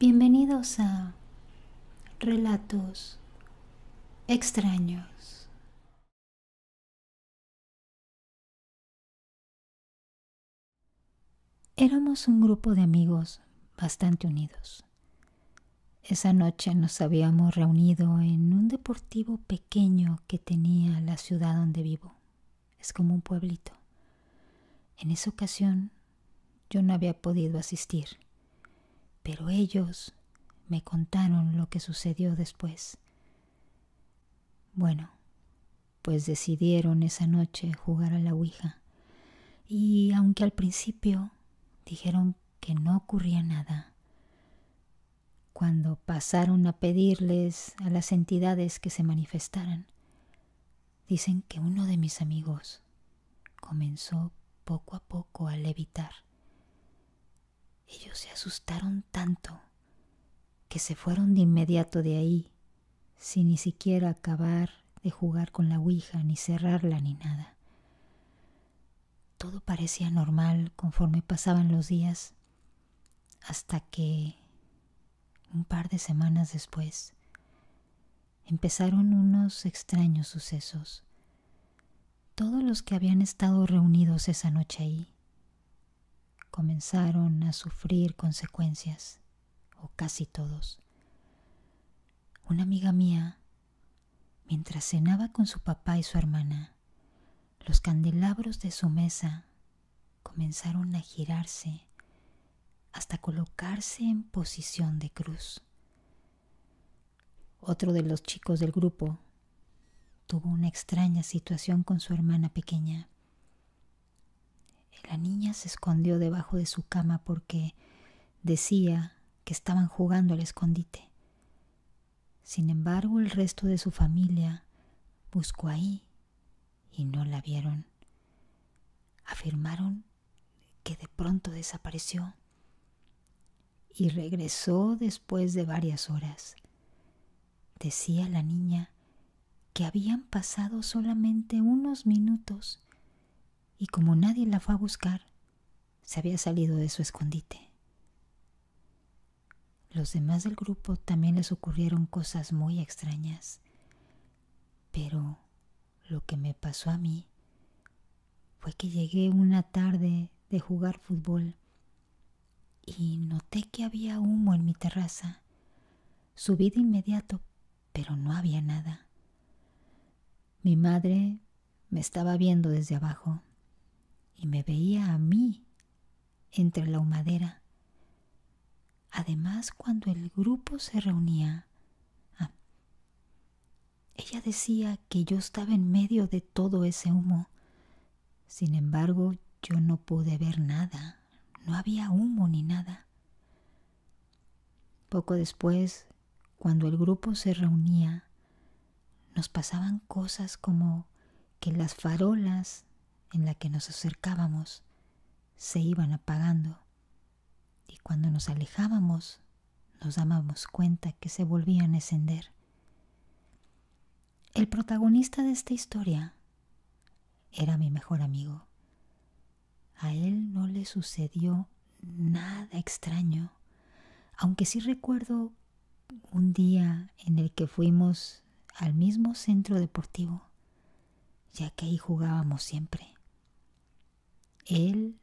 Bienvenidos a Relatos extraños. Éramos un grupo de amigos bastante unidos. Esa noche nos habíamos reunido en un deportivo pequeño que tenía la ciudad donde vivo. Es como un pueblito. En esa ocasión yo no había podido asistir pero ellos me contaron lo que sucedió después. Bueno, pues decidieron esa noche jugar a la Ouija, y aunque al principio dijeron que no ocurría nada, cuando pasaron a pedirles a las entidades que se manifestaran, dicen que uno de mis amigos comenzó poco a poco a levitar ellos se asustaron tanto que se fueron de inmediato de ahí, sin ni siquiera acabar de jugar con la Ouija, ni cerrarla, ni nada. Todo parecía normal conforme pasaban los días, hasta que, un par de semanas después, empezaron unos extraños sucesos. Todos los que habían estado reunidos esa noche ahí comenzaron a sufrir consecuencias, o casi todos. Una amiga mía, mientras cenaba con su papá y su hermana, los candelabros de su mesa comenzaron a girarse hasta colocarse en posición de cruz. Otro de los chicos del grupo tuvo una extraña situación con su hermana pequeña. La niña se escondió debajo de su cama porque decía que estaban jugando al escondite. Sin embargo, el resto de su familia buscó ahí y no la vieron. Afirmaron que de pronto desapareció y regresó después de varias horas. Decía la niña que habían pasado solamente unos minutos y como nadie la fue a buscar, se había salido de su escondite. Los demás del grupo también les ocurrieron cosas muy extrañas, pero lo que me pasó a mí fue que llegué una tarde de jugar fútbol y noté que había humo en mi terraza. Subí de inmediato, pero no había nada. Mi madre me estaba viendo desde abajo y me veía a mí entre la humadera. Además, cuando el grupo se reunía, ah, ella decía que yo estaba en medio de todo ese humo. Sin embargo, yo no pude ver nada, no había humo ni nada. Poco después, cuando el grupo se reunía, nos pasaban cosas como que las farolas en la que nos acercábamos se iban apagando y cuando nos alejábamos nos dábamos cuenta que se volvían a encender. El protagonista de esta historia era mi mejor amigo. A él no le sucedió nada extraño, aunque sí recuerdo un día en el que fuimos al mismo centro deportivo, ya que ahí jugábamos siempre él,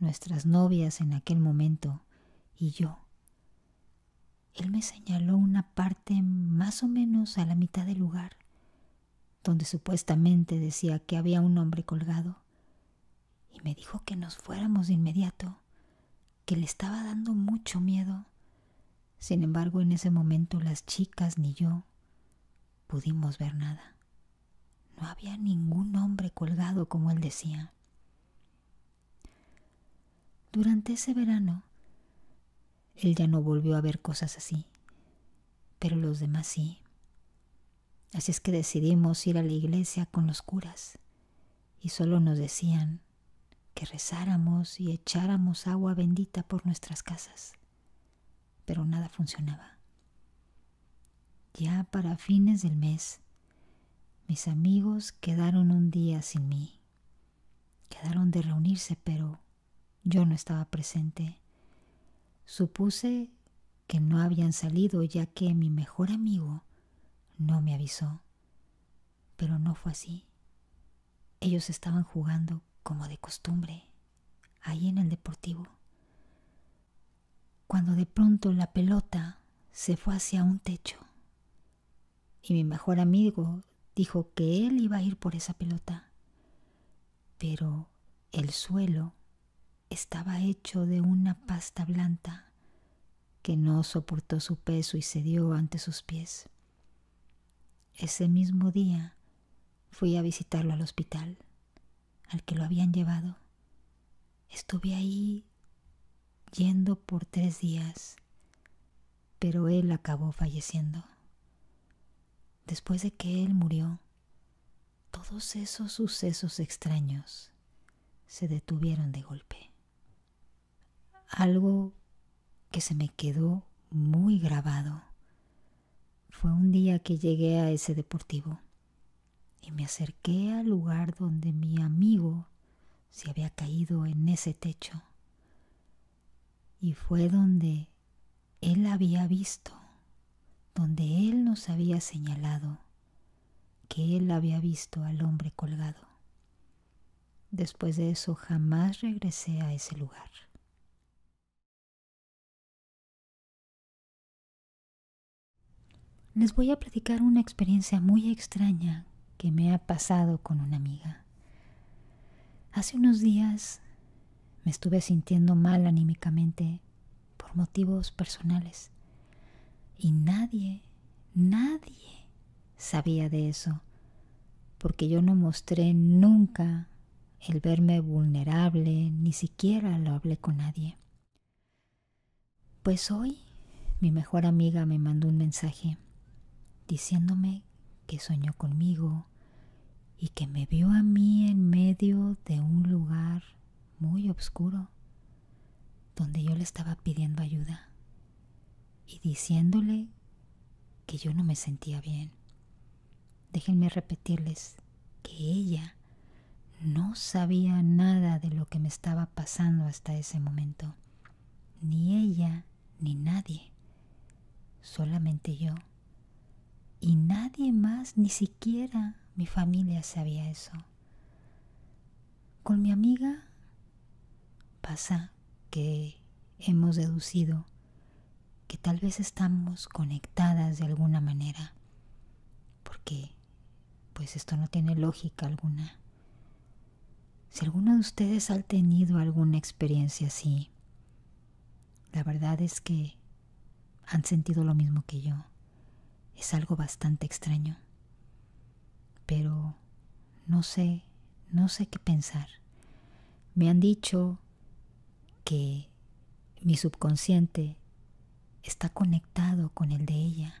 nuestras novias en aquel momento y yo. Él me señaló una parte más o menos a la mitad del lugar, donde supuestamente decía que había un hombre colgado, y me dijo que nos fuéramos de inmediato, que le estaba dando mucho miedo. Sin embargo, en ese momento las chicas ni yo pudimos ver nada. No había ningún hombre colgado como él decía. Durante ese verano, él ya no volvió a ver cosas así, pero los demás sí. Así es que decidimos ir a la iglesia con los curas y solo nos decían que rezáramos y echáramos agua bendita por nuestras casas, pero nada funcionaba. Ya para fines del mes, mis amigos quedaron un día sin mí. Quedaron de reunirse, pero yo no estaba presente. Supuse que no habían salido ya que mi mejor amigo no me avisó. Pero no fue así. Ellos estaban jugando como de costumbre, ahí en el deportivo. Cuando de pronto la pelota se fue hacia un techo y mi mejor amigo dijo que él iba a ir por esa pelota, pero el suelo estaba hecho de una pasta blanca que no soportó su peso y cedió ante sus pies. Ese mismo día fui a visitarlo al hospital, al que lo habían llevado. Estuve ahí yendo por tres días, pero él acabó falleciendo. Después de que él murió, todos esos sucesos extraños se detuvieron de golpe algo que se me quedó muy grabado. Fue un día que llegué a ese deportivo y me acerqué al lugar donde mi amigo se había caído en ese techo. Y fue donde él había visto, donde él nos había señalado que él había visto al hombre colgado. Después de eso jamás regresé a ese lugar. les voy a platicar una experiencia muy extraña que me ha pasado con una amiga. Hace unos días me estuve sintiendo mal anímicamente por motivos personales y nadie, nadie sabía de eso, porque yo no mostré nunca el verme vulnerable, ni siquiera lo hablé con nadie. Pues hoy mi mejor amiga me mandó un mensaje diciéndome que soñó conmigo y que me vio a mí en medio de un lugar muy oscuro donde yo le estaba pidiendo ayuda y diciéndole que yo no me sentía bien. Déjenme repetirles que ella no sabía nada de lo que me estaba pasando hasta ese momento, ni ella ni nadie, solamente yo. Y nadie más, ni siquiera mi familia sabía eso. Con mi amiga pasa que hemos deducido que tal vez estamos conectadas de alguna manera, porque pues esto no tiene lógica alguna. Si alguno de ustedes ha tenido alguna experiencia así, la verdad es que han sentido lo mismo que yo es algo bastante extraño. Pero no sé, no sé qué pensar. Me han dicho que mi subconsciente está conectado con el de ella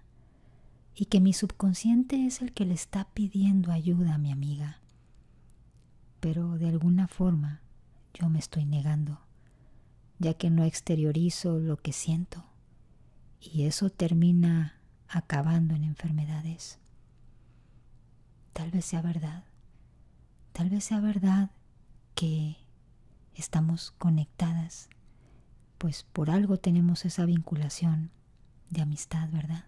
y que mi subconsciente es el que le está pidiendo ayuda a mi amiga. Pero de alguna forma yo me estoy negando, ya que no exteriorizo lo que siento y eso termina acabando en enfermedades. Tal vez sea verdad, tal vez sea verdad que estamos conectadas, pues por algo tenemos esa vinculación de amistad, ¿verdad?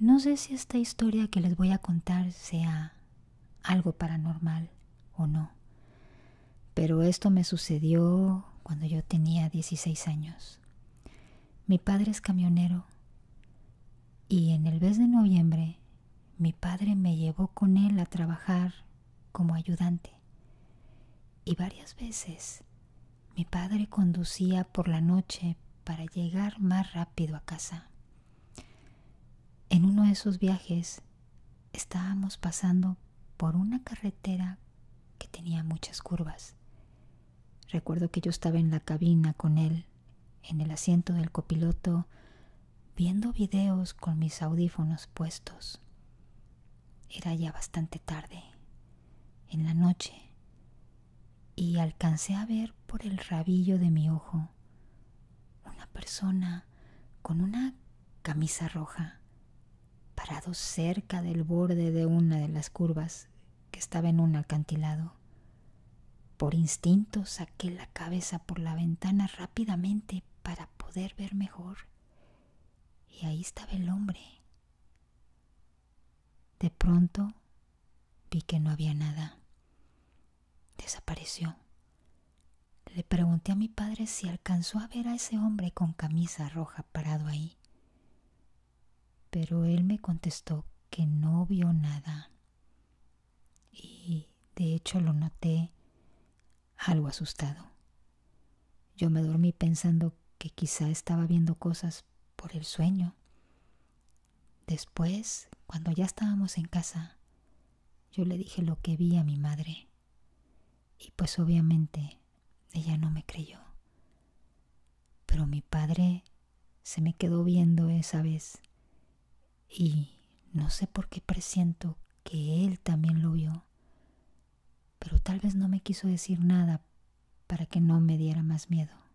No sé si esta historia que les voy a contar sea algo paranormal o no, pero esto me sucedió cuando yo tenía 16 años. Mi padre es camionero y en el mes de noviembre mi padre me llevó con él a trabajar como ayudante. Y varias veces mi padre conducía por la noche para llegar más rápido a casa. En uno de esos viajes estábamos pasando por una carretera que tenía muchas curvas. Recuerdo que yo estaba en la cabina con él, en el asiento del copiloto, viendo videos con mis audífonos puestos. Era ya bastante tarde, en la noche, y alcancé a ver por el rabillo de mi ojo una persona con una camisa roja, parado cerca del borde de una de las curvas que estaba en un alcantilado. Por instinto saqué la cabeza por la ventana rápidamente para poder ver mejor. Y ahí estaba el hombre. De pronto vi que no había nada. Desapareció. Le pregunté a mi padre si alcanzó a ver a ese hombre con camisa roja parado ahí. Pero él me contestó que no vio nada. Y de hecho lo noté algo asustado. Yo me dormí pensando que quizá estaba viendo cosas por el sueño. Después, cuando ya estábamos en casa, yo le dije lo que vi a mi madre. Y pues obviamente ella no me creyó. Pero mi padre se me quedó viendo esa vez y no sé por qué presiento que él también lo vio pero tal vez no me quiso decir nada para que no me diera más miedo.